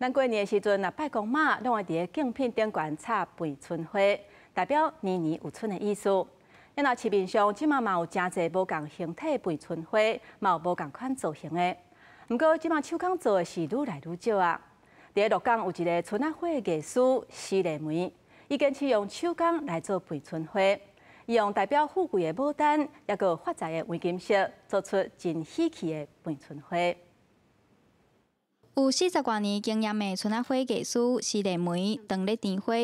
咱过年时阵啊，拜公妈，拢会伫个精品顶冠插盘春花，代表年年有春的意思。然若市面上即马嘛有真侪无共形体盘春花，嘛有无共款造型的。毋过即马手工做的是愈来愈少啊。伫个洛江有一个盘啊花艺师施丽梅，伊坚持用手工来做盘春花，伊用代表富贵的牡丹，也个发财的黄金色，做出真稀奇的盘春花。有四十多年经验的春花花艺师施丽梅当日点花，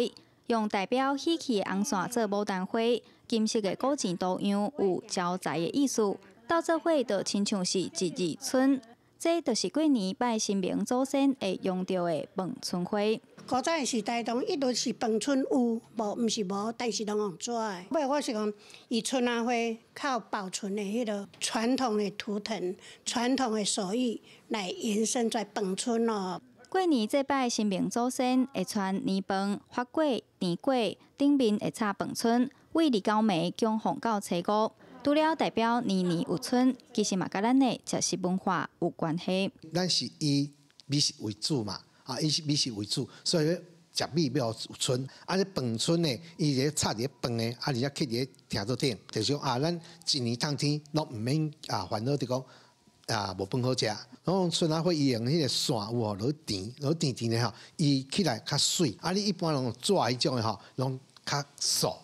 用代表喜气的红线做牡丹花，金色的古井图样，有招财的意思。这会花就亲像是一日春。这就是过年拜新明祖先会用到的本春花。古早的时代，拢一直是本村有，无毋是无，但是拢用做。我我是讲，以春兰花靠保存的迄个传统的图腾、传统的手艺来延伸在本村哦。过年这拜新明祖先会穿年饭花粿、年粿，顶面会插本村，位里高梅、姜红到菜粿。除了代表年年有春，其实嘛甲咱的食食文化有关系。咱是以美食为主嘛，啊以美食为主，所以食米比较有春。啊，你饭春呢，伊个炒个饭呢，啊而且起个听到点，就是讲啊，咱一年冬天都毋免啊烦恼，就讲啊无饭好食。然后春啊会用迄个有哦，落甜落甜甜的吼，伊起来较水。啊，你一般人抓迄种的吼，拢较熟。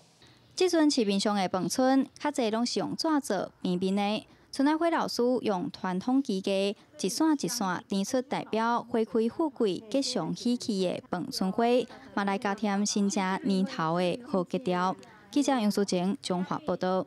即阵市面上的盆春较侪拢是用纸做、面平的。村花会老师用传统技艺，一扇一扇捏出代表花开富贵、吉祥喜气的盆春花，嘛来加添新年年头的好吉兆。记者杨淑晴中华报道。